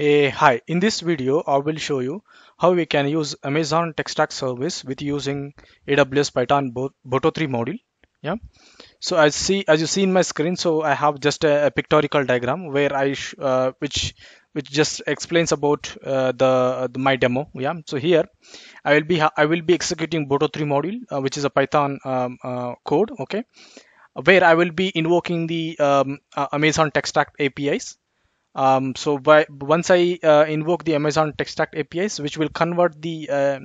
hi, in this video I will show you how we can use Amazon Textac service with using AWS Python Boto 3 module. Yeah. So as see as you see in my screen, so I have just a, a pictorial diagram where I uh, which which just explains about uh, the, the, my demo. Yeah. So here I will be I will be executing Boto 3 module, uh, which is a Python um, uh, code. Okay where I will be invoking the um, uh, Amazon Tech APIs um, so by once I uh, invoke the Amazon Textact APIs, which will convert the uh,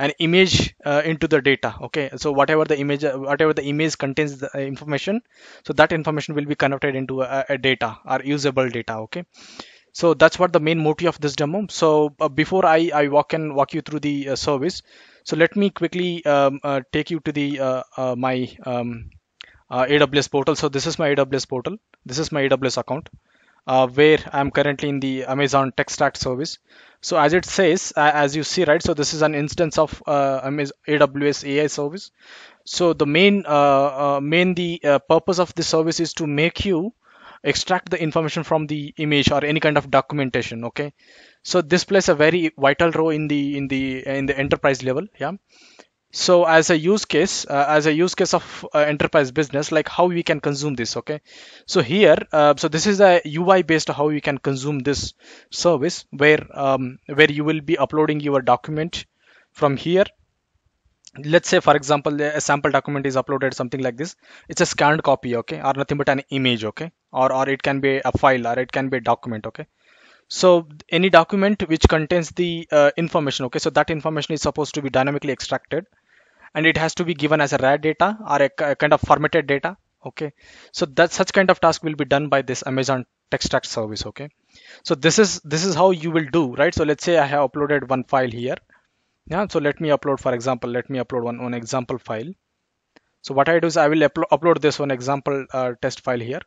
an image uh, into the data. Okay, so whatever the image, uh, whatever the image contains the uh, information, so that information will be converted into a, a data or usable data. Okay, so that's what the main motive of this demo. So uh, before I I walk and walk you through the service, so let me quickly um, take you to the my um, AWS portal. So this is my AWS portal. This is my AWS account uh, where I'm currently in the Amazon stack service. So as it says, uh, as you see, right, so this is an instance of uh, AWS AI service. So the main, uh, uh, main the uh, purpose of this service is to make you extract the information from the image or any kind of documentation. Okay, so this plays a very vital role in the in the in the enterprise level. Yeah, so as a use case uh, as a use case of uh, enterprise business like how we can consume this okay so here uh, so this is a ui based how you can consume this service where um, where you will be uploading your document from here let's say for example a sample document is uploaded something like this it's a scanned copy okay or nothing but an image okay or or it can be a file or it can be a document okay so any document which contains the uh, information okay so that information is supposed to be dynamically extracted and it has to be given as a raw data or a, a kind of formatted data okay so that such kind of task will be done by this amazon text extract service okay so this is this is how you will do right so let's say i have uploaded one file here yeah so let me upload for example let me upload one one example file so what i do is i will upload this one example uh, test file here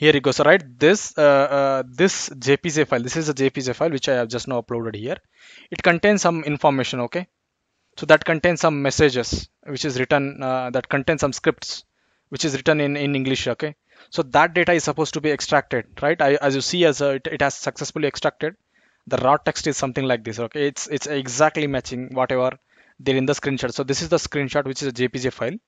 here it goes so right this uh, uh, this jpg file this is a jpg file which i have just now uploaded here it contains some information okay so that contains some messages which is written uh, that contains some scripts which is written in in english okay so that data is supposed to be extracted right I, as you see as uh, it, it has successfully extracted the raw text is something like this okay it's it's exactly matching whatever there in the screenshot so this is the screenshot which is a jpg file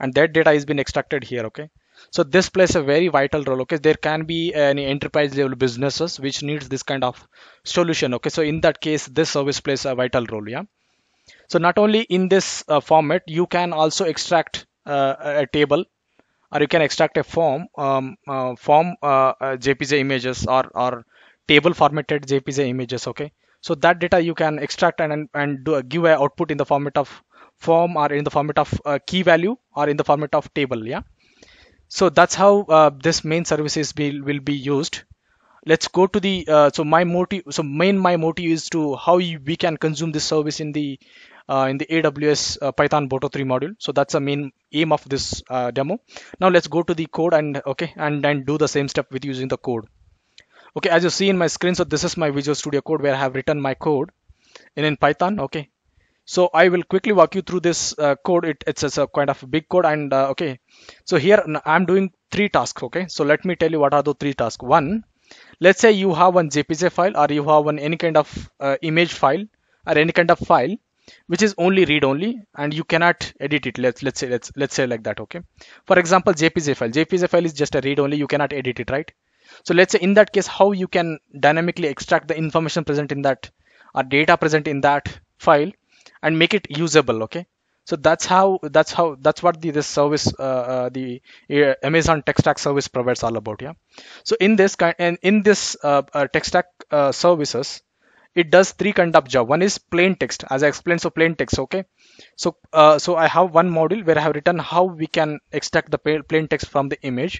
and that data is been extracted here okay so this plays a very vital role okay there can be any enterprise level businesses which needs this kind of solution okay so in that case this service plays a vital role yeah so not only in this uh, format you can also extract uh, a table or you can extract a form um, uh, form uh, uh, jpg images or or table formatted jpg images okay so that data you can extract and and do, give a output in the format of form or in the format of uh, key value or in the format of table yeah so that's how uh, this main services will, will be used. Let's go to the uh, so my motive. So main my motive is to how we can consume this service in the uh, in the AWS uh, Python Boto 3 module. So that's the main aim of this uh, demo. Now let's go to the code and okay and and do the same step with using the code. Okay, as you see in my screen, so this is my Visual Studio Code where I have written my code in in Python. Okay, so I will quickly walk you through this uh, code. It, it's, it's, a kind of big code and uh, okay. So here I'm doing three tasks. Okay. So let me tell you what are the three tasks. One, let's say you have one JPG file or you have one any kind of uh, image file or any kind of file which is only read only and you cannot edit it let's let's say let's let's say like that okay for example jpg file jpg file is just a read only you cannot edit it right so let's say in that case how you can dynamically extract the information present in that or data present in that file and make it usable okay so that's how that's how that's what the this service uh, uh, the uh, amazon tech stack service provides all about yeah so in this kind and in this uh, uh, tech stack uh, services it does three kind of job one is plain text as i explained so plain text okay so so i have one module where i have written how we can extract the plain text from the image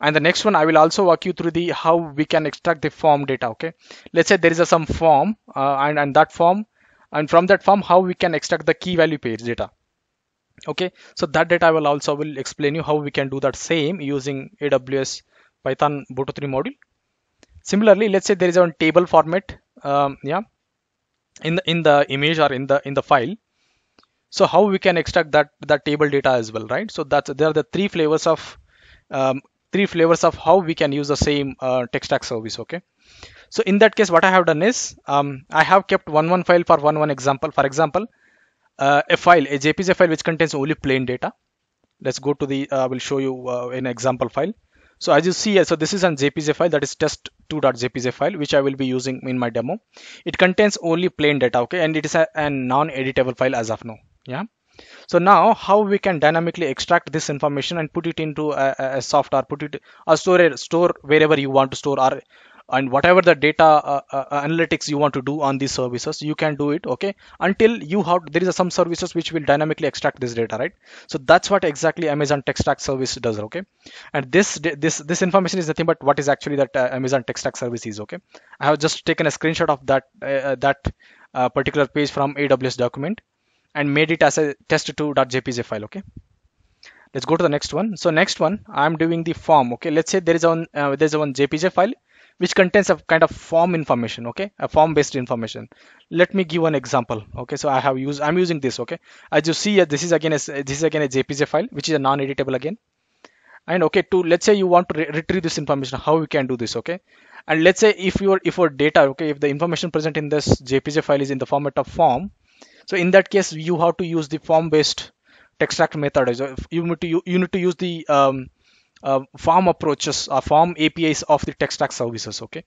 and the next one i will also walk you through the how we can extract the form data okay let's say there is a some form and and that form and from that form how we can extract the key value pairs data okay so that data I will also will explain you how we can do that same using AWS Python Boto 3 module similarly let's say there is a table format um, yeah in the in the image or in the in the file so how we can extract that that table data as well right so that's there are the three flavors of um, three flavors of how we can use the same uh, text tag service okay so in that case, what I have done is um, I have kept one one file for one one example. For example, uh, a file, a JPG file which contains only plain data. Let's go to the, uh, I uh, will show you uh, an example file. So as you see, uh, so this is a JPG file that is test2.jpg file, which I will be using in my demo. It contains only plain data, okay, and it is a, a non-editable file as of now, yeah. So now how we can dynamically extract this information and put it into a, a software, put it a store, store wherever you want to store or and whatever the data uh, uh, analytics you want to do on these services you can do it okay until you have there is some services which will dynamically extract this data right so that's what exactly amazon tech stack service does okay and this this this information is nothing but what is actually that uh, amazon tech stack service is okay i have just taken a screenshot of that uh, uh, that uh, particular page from aws document and made it as a test2.jpg file okay let's go to the next one so next one i'm doing the form okay let's say there is one uh, there's one .jpg file which contains a kind of form information okay a form based information let me give an example okay so i have used i'm using this okay as you see uh, this is again a, this is again a jpg file which is a non-editable again and okay to let's say you want to re retrieve this information how we can do this okay and let's say if your if your data okay if the information present in this jpg file is in the format of form so in that case you have to use the form based extract method is you need to you, you need to use the um, uh, farm approaches or uh, farm APIs of the Techstack services. Okay.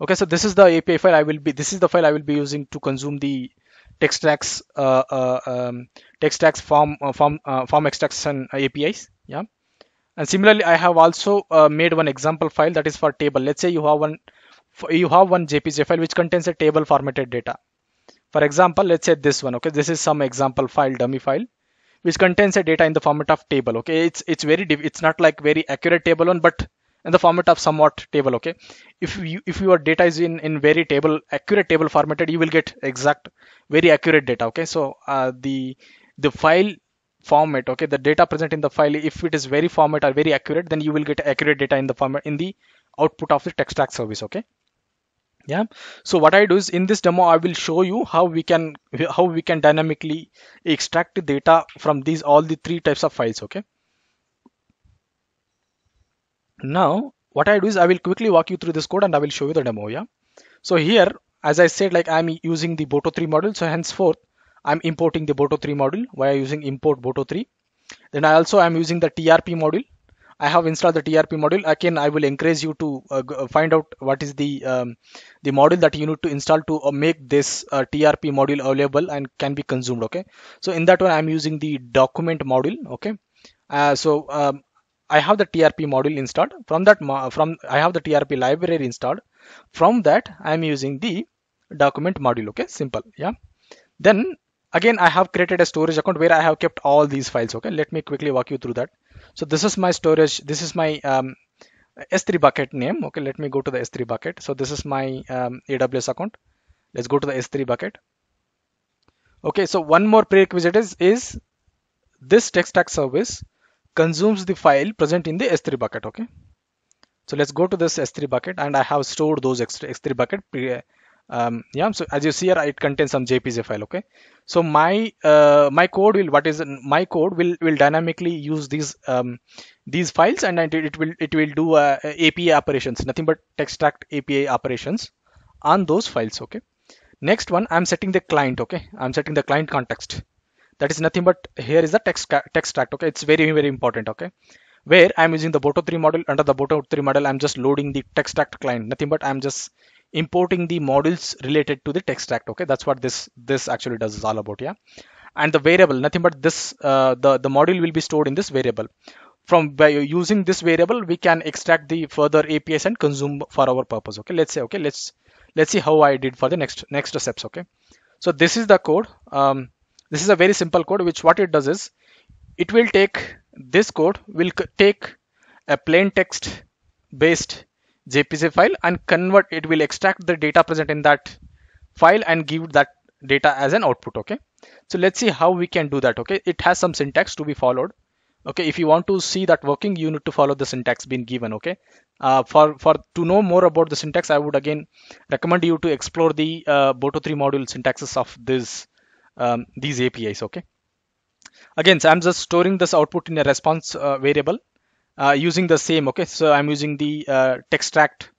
Okay, so this is the API file I will be. This is the file I will be using to consume the Techstack's uh, uh, um, Techstack's farm uh, farm uh, farm extraction APIs. Yeah. And similarly, I have also uh, made one example file that is for table. Let's say you have one you have one JPG file which contains a table formatted data. For example, let's say this one. Okay, this is some example file, dummy file which contains a data in the format of table okay it's it's very it's not like very accurate table one but in the format of somewhat table okay if you if your data is in in very table accurate table formatted you will get exact very accurate data okay so uh, the the file format okay the data present in the file if it is very format or very accurate then you will get accurate data in the format in the output of the text track service okay yeah so what i do is in this demo i will show you how we can how we can dynamically extract data from these all the three types of files okay now what i do is i will quickly walk you through this code and i will show you the demo yeah so here as i said like i'm using the boto3 model so henceforth i'm importing the boto3 model via using import boto3 then i also am using the trp model I have installed the TRP module. Again, I will encourage you to uh, uh, find out what is the um, the module that you need to install to uh, make this uh, TRP module available and can be consumed. Okay. So in that one, I'm using the document module. Okay. Uh, so um, I have the TRP module installed. From that, uh, from I have the TRP library installed. From that, I'm using the document module. Okay. Simple. Yeah. Then again, I have created a storage account where I have kept all these files. Okay. Let me quickly walk you through that. So this is my storage. This is my um, S3 bucket name. Okay, let me go to the S3 bucket. So this is my um, AWS account. Let's go to the S3 bucket. Okay, so one more prerequisite is, is this TextStack service consumes the file present in the S3 bucket. Okay, so let's go to this S3 bucket and I have stored those x X3 bucket pre um, yeah so as you see here it contains some jpg file okay so my uh, my code will what is my code will will dynamically use these um, these files and it, it will it will do uh, api operations nothing but extract api operations on those files okay next one i'm setting the client okay i'm setting the client context that is nothing but here is the text uh, text okay it's very very important okay where i'm using the boto3 model under the boto3 model i'm just loading the text extract client nothing but i'm just importing the modules related to the text act okay that's what this this actually does is all about yeah and the variable nothing but this uh, the the module will be stored in this variable from by using this variable we can extract the further apis and consume for our purpose okay let's say okay let's let's see how i did for the next next steps okay so this is the code um, this is a very simple code which what it does is it will take this code will take a plain text based JPC file and convert it will extract the data present in that file and give that data as an output okay so let's see how we can do that okay it has some syntax to be followed okay if you want to see that working you need to follow the syntax being given okay uh, for for to know more about the syntax i would again recommend you to explore the uh, boto 3 module syntaxes of this um, these apis okay again so i'm just storing this output in a response uh, variable uh, using the same. Okay, so I'm using the uh, textract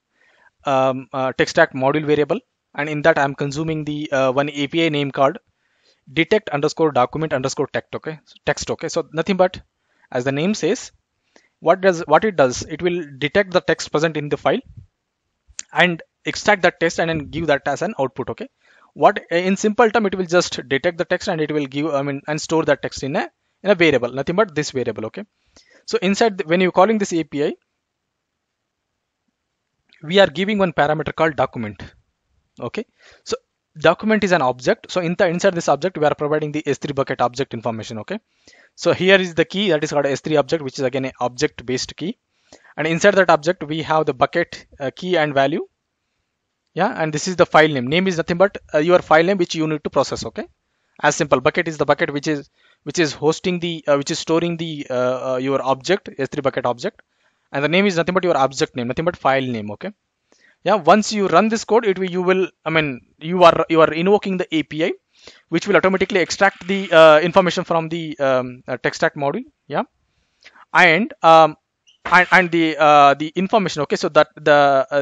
um, uh, textract module variable, and in that I'm consuming the uh, one API name card detect underscore document underscore text. Okay, so text. Okay, so nothing but as the name says, what does what it does? It will detect the text present in the file and extract that text and then give that as an output. Okay what in simple term it will just detect the text and it will give i mean and store that text in a in a variable nothing but this variable okay so inside, the, when you're calling this API, we are giving one parameter called document. Okay. So document is an object. So in the, inside this object, we are providing the S3 bucket object information. Okay. So here is the key that is called S3 object, which is again an object based key. And inside that object, we have the bucket uh, key and value. Yeah. And this is the file name. Name is nothing but uh, your file name, which you need to process. Okay. As simple bucket is the bucket, which is which is hosting the uh, which is storing the uh, uh, your object s3 bucket object and the name is nothing but your object name nothing but file name okay yeah once you run this code it will you will i mean you are you are invoking the api which will automatically extract the uh, information from the um, uh, stack module yeah and um, and, and the uh, the information okay so that the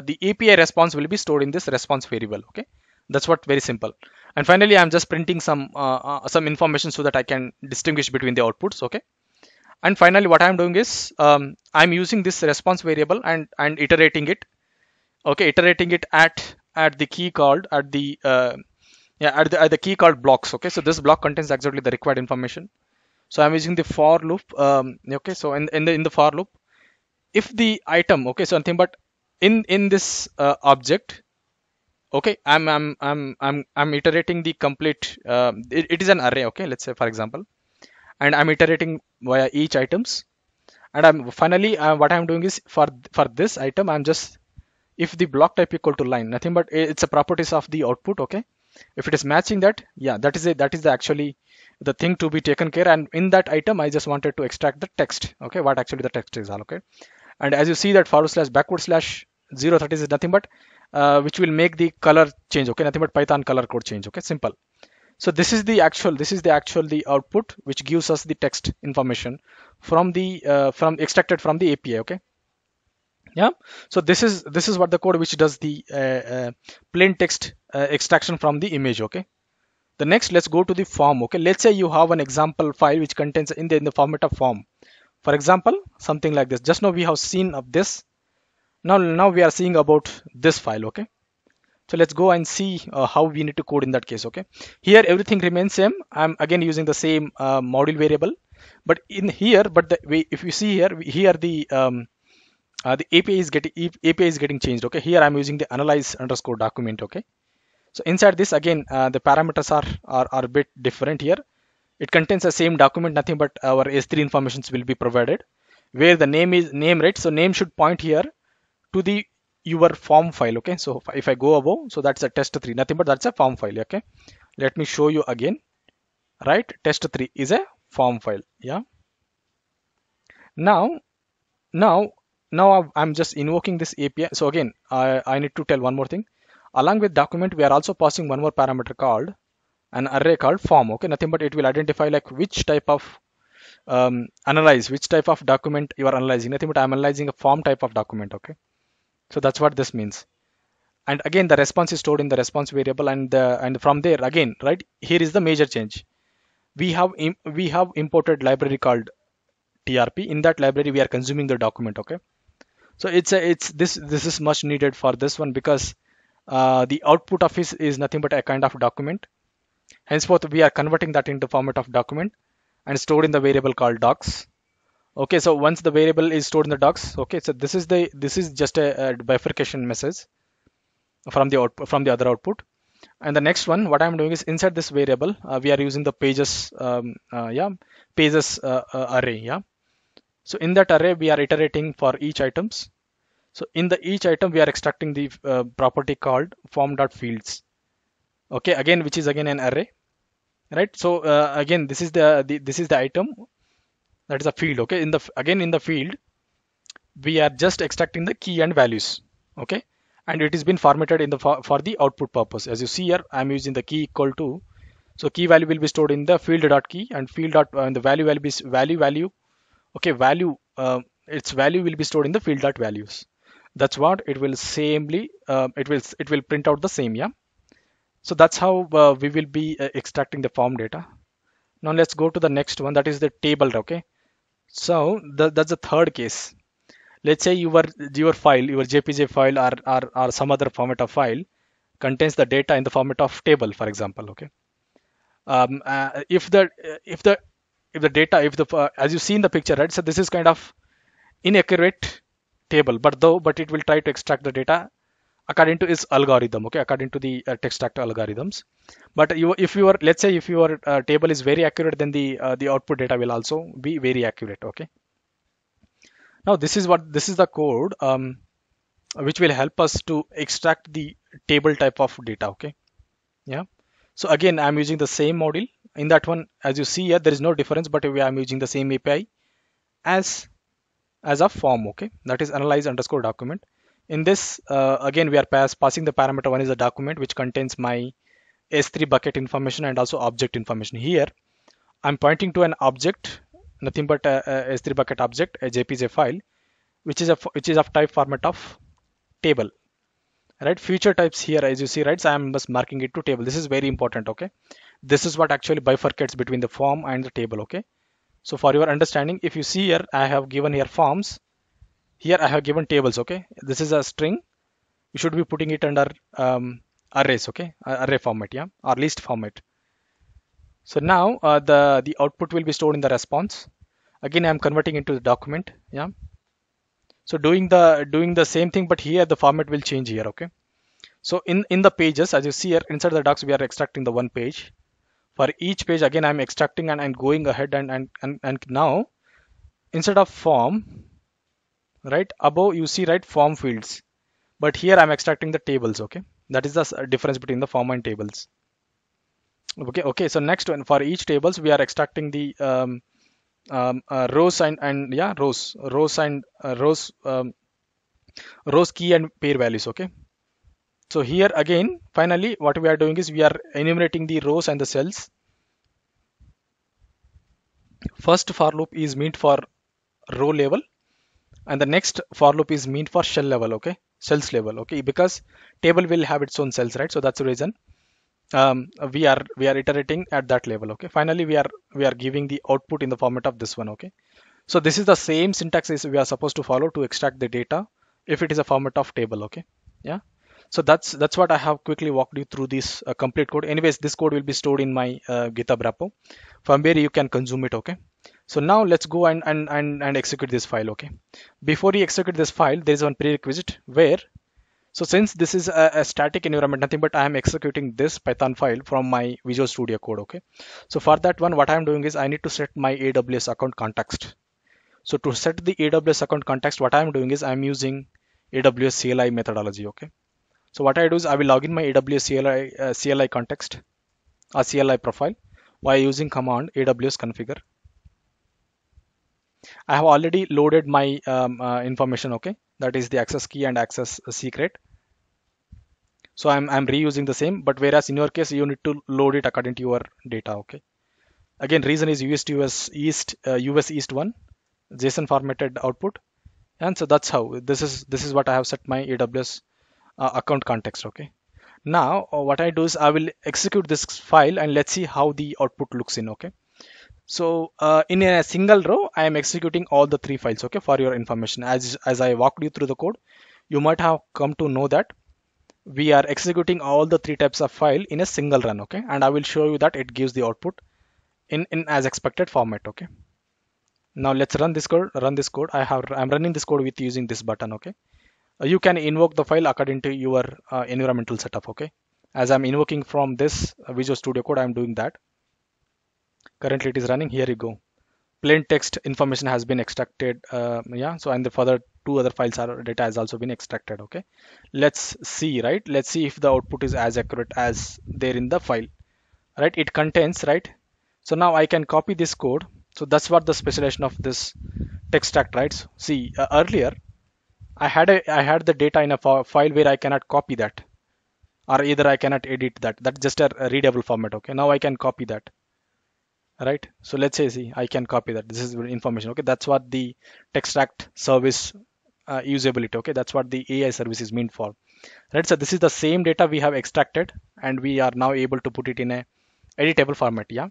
the api response will be stored in this response variable okay that's what very simple and finally i'm just printing some uh, uh, some information so that i can distinguish between the outputs okay and finally what i'm doing is um, i'm using this response variable and and iterating it okay iterating it at at the key called at the uh, yeah at the, at the key called blocks okay so this block contains exactly the required information so i'm using the for loop um, okay so in, in the in the for loop if the item okay so nothing but in in this uh, object okay i'm i'm i'm i'm, I'm iterating the complete uh, it, it is an array okay let's say for example and i'm iterating via each items and i'm finally uh, what i'm doing is for for this item i'm just if the block type equal to line nothing but eh, it's a properties of the output okay if it is matching that yeah that is a, that is the actually the thing to be taken care and in that item i just wanted to extract the text okay what actually the text is all okay and as you see that forward slash backward slash 030 is nothing but uh, which will make the color change okay nothing but python color code change okay simple so this is the actual this is the actual the output which gives us the text information from the uh, from extracted from the api okay yeah so this is this is what the code which does the uh, uh, plain text uh, extraction from the image okay the next let's go to the form okay let's say you have an example file which contains in the in the format of form for example something like this just now we have seen of this now now we are seeing about this file okay so let's go and see uh, how we need to code in that case okay here everything remains same i'm again using the same uh, module variable but in here but the way if you see here here the um, uh, the api is getting api is getting changed okay here i'm using the analyze underscore document okay so inside this again uh, the parameters are, are are a bit different here it contains the same document nothing but our s3 informations will be provided where the name is name right so name should point here to the your form file okay so if i go above so that's a test 3 nothing but that's a form file okay let me show you again right test 3 is a form file yeah now now now i'm just invoking this api so again i, I need to tell one more thing along with document we are also passing one more parameter called an array called form okay nothing but it will identify like which type of um, analyze which type of document you are analyzing nothing but i'm analyzing a form type of document okay so that's what this means. And again, the response is stored in the response variable, and the, and from there again, right? Here is the major change. We have we have imported library called TRP. In that library, we are consuming the document. Okay, so it's a, it's this this is much needed for this one because uh, the output of is is nothing but a kind of document. Henceforth, we are converting that into format of document and stored in the variable called docs okay so once the variable is stored in the docs okay so this is the this is just a, a bifurcation message from the output from the other output and the next one what i'm doing is inside this variable uh, we are using the pages um, uh, yeah pages uh, uh array yeah so in that array we are iterating for each items so in the each item we are extracting the uh, property called form dot fields. okay again which is again an array right so uh, again this is the, the this is the item that is a field okay in the again in the field we are just extracting the key and values okay and it has been formatted in the for, for the output purpose as you see here i am using the key equal to so key value will be stored in the field dot key and field dot uh, and the value will be value value okay value uh, its value will be stored in the field dot values that's what it will samely uh, it will it will print out the same yeah so that's how uh, we will be uh, extracting the form data now let's go to the next one that is the table okay so that's the third case. Let's say your your file, your JPG file or, or, or some other format of file contains the data in the format of table, for example. Okay. Um, uh, if the if the if the data if the uh, as you see in the picture right so this is kind of inaccurate table but though but it will try to extract the data according to its algorithm okay according to the uh, text actor algorithms but you, if let's say if your uh, table is very accurate then the uh, the output data will also be very accurate okay now this is what this is the code um, which will help us to extract the table type of data okay yeah so again i'm using the same module in that one as you see here there is no difference but we are using the same api as as a form okay that is analyze underscore document in this, uh, again, we are pass, passing the parameter one is a document which contains my S3 bucket information and also object information. Here, I'm pointing to an object, nothing but a, a S3 bucket object, a JPG file, which is a which is of type format of table. Right, future types here, as you see, right, so I'm just marking it to table. This is very important, okay? This is what actually bifurcates between the form and the table, okay? So for your understanding, if you see here, I have given here forms here I have given tables okay this is a string you should be putting it under um, arrays okay array format yeah or list format so now uh, the the output will be stored in the response again I'm converting into the document yeah so doing the doing the same thing but here the format will change here okay so in in the pages as you see here inside the docs we are extracting the one page for each page again I'm extracting and, going ahead and, and and and now instead of form right above you see right form fields but here i'm extracting the tables okay that is the uh, difference between the form and tables okay okay so next one for each tables we are extracting the um, um, uh, rows and and yeah rows rows and uh, rows um, rows key and pair values okay so here again finally what we are doing is we are enumerating the rows and the cells first for loop is meant for row level and the next for loop is meant for shell level okay cells level okay because table will have its own cells right so that's the reason um, we are we are iterating at that level okay finally we are we are giving the output in the format of this one okay so this is the same syntax as we are supposed to follow to extract the data if it is a format of table okay yeah so that's that's what i have quickly walked you through this uh, complete code anyways this code will be stored in my uh, github repo from where you can consume it okay so now let's go and, and, and, and execute this file, okay? Before we execute this file, there is one prerequisite where, so since this is a, a static environment, nothing but I am executing this Python file from my Visual Studio code, okay? So for that one, what I am doing is I need to set my AWS account context. So to set the AWS account context, what I am doing is I am using AWS CLI methodology, okay? So what I do is I will log in my AWS CLI, uh, CLI context or CLI profile by using command aws configure I have already loaded my um, uh, information. Okay, that is the access key and access secret. So I'm, I'm reusing the same, but whereas in your case, you need to load it according to your data. Okay. Again, reason is US to US East, uh, US East one, JSON formatted output. And so that's how this is, this is what I have set my AWS uh, account context. Okay. Now uh, what I do is I will execute this file and let's see how the output looks in. Okay. So uh, in a single row, I am executing all the three files, okay, for your information. As, as I walked you through the code, you might have come to know that we are executing all the three types of file in a single run, okay. And I will show you that it gives the output in, in as expected format, okay. Now let's run this code, run this code. I have, I'm running this code with using this button, okay. Uh, you can invoke the file according to your uh, environmental setup, okay. As I'm invoking from this uh, Visual Studio Code, I'm doing that currently it is running here you go plain text information has been extracted uh, yeah so and the further two other files are data has also been extracted okay let's see right let's see if the output is as accurate as there in the file right it contains right so now i can copy this code so that's what the specialization of this text extract right so see uh, earlier i had a i had the data in a file where i cannot copy that or either i cannot edit that that's just a readable format okay now i can copy that right so let's say see i can copy that this is information okay that's what the textract service uh, usability okay that's what the ai service is meant for right so this is the same data we have extracted and we are now able to put it in a editable format yeah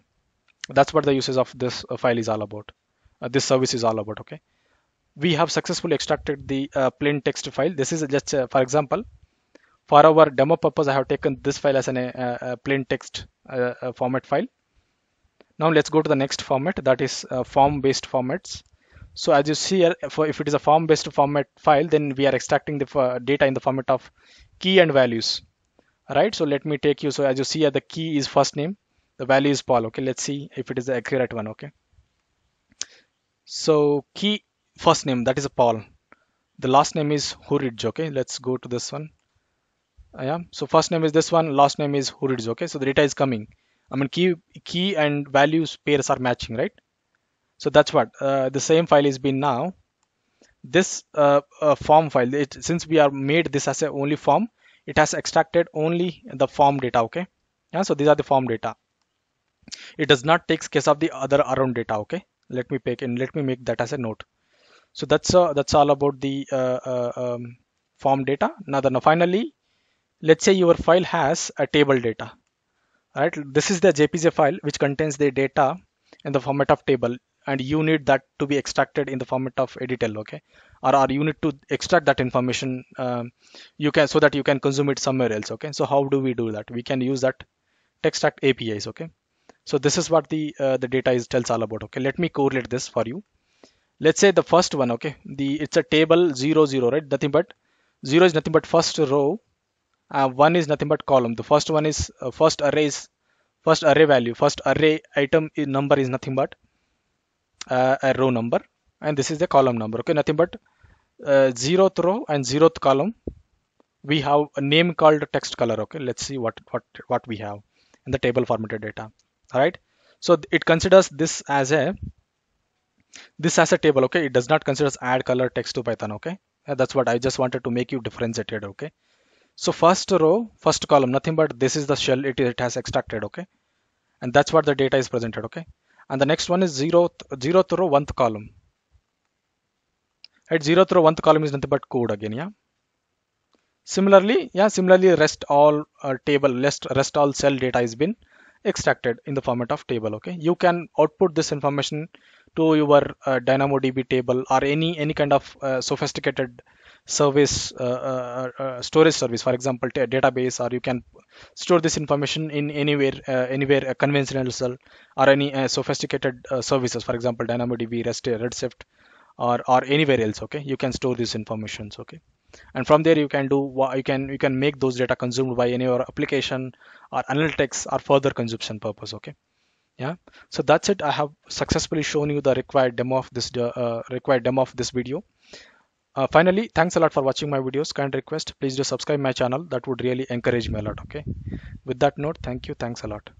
that's what the usage of this uh, file is all about uh, this service is all about okay we have successfully extracted the uh, plain text file this is just uh, for example for our demo purpose i have taken this file as an, a uh, plain text format file now let's go to the next format that is uh, form based formats so as you see here uh, if it is a form based format file then we are extracting the uh, data in the format of key and values right so let me take you so as you see here uh, the key is first name the value is paul okay let's see if it is the accurate one okay so key first name that is paul the last name is hurij okay let's go to this one yeah so first name is this one last name is hurij okay so the data is coming I mean key key and values pairs are matching, right? So that's what uh, the same file is been now. This uh, uh, form file, it, since we are made this as a only form, it has extracted only the form data. Okay, yeah. So these are the form data. It does not take case of the other around data. Okay, let me pick and let me make that as a note. So that's uh, that's all about the uh, uh, um, form data. Now, then, finally, let's say your file has a table data right this is the jpg file which contains the data in the format of table and you need that to be extracted in the format of editl okay or, or you need to extract that information um, you can so that you can consume it somewhere else okay so how do we do that we can use that extract apis okay so this is what the uh, the data is tells all about okay let me correlate this for you let's say the first one okay the it's a table 0 0 right nothing but 0 is nothing but first row uh, one is nothing but column the first one is uh, first array is first array value first array item number is nothing but uh, a row number and this is the column number okay nothing but uh, zeroth row and zeroth column we have a name called text color okay let's see what what what we have in the table formatted data all right so it considers this as a this as a table okay it does not consider add color text to python okay uh, that's what i just wanted to make you differentiated. okay so first row, first column, nothing but this is the shell it, it has extracted, okay? And that's what the data is presented, okay? And the next one is zero, zero 0th row, 1th column. At 0th row, 1th column is nothing but code again, yeah? Similarly, yeah, similarly rest all uh, table, rest, rest all cell data has been extracted in the format of table, okay? You can output this information to your uh, DynamoDB table or any, any kind of uh, sophisticated service uh, uh, uh, storage service for example database or you can store this information in anywhere anywhere conventional cell or any sophisticated services for example dynamodb rest redshift or or anywhere else okay you can store these informations okay and from there you can do you can you can make those data consumed by any or application or analytics or further consumption purpose okay yeah so that's it i have successfully shown you the required demo of this uh, required demo of this video uh, finally, thanks a lot for watching my videos. Kind request, please do subscribe my channel. That would really encourage me a lot. Okay. With that note, thank you. Thanks a lot.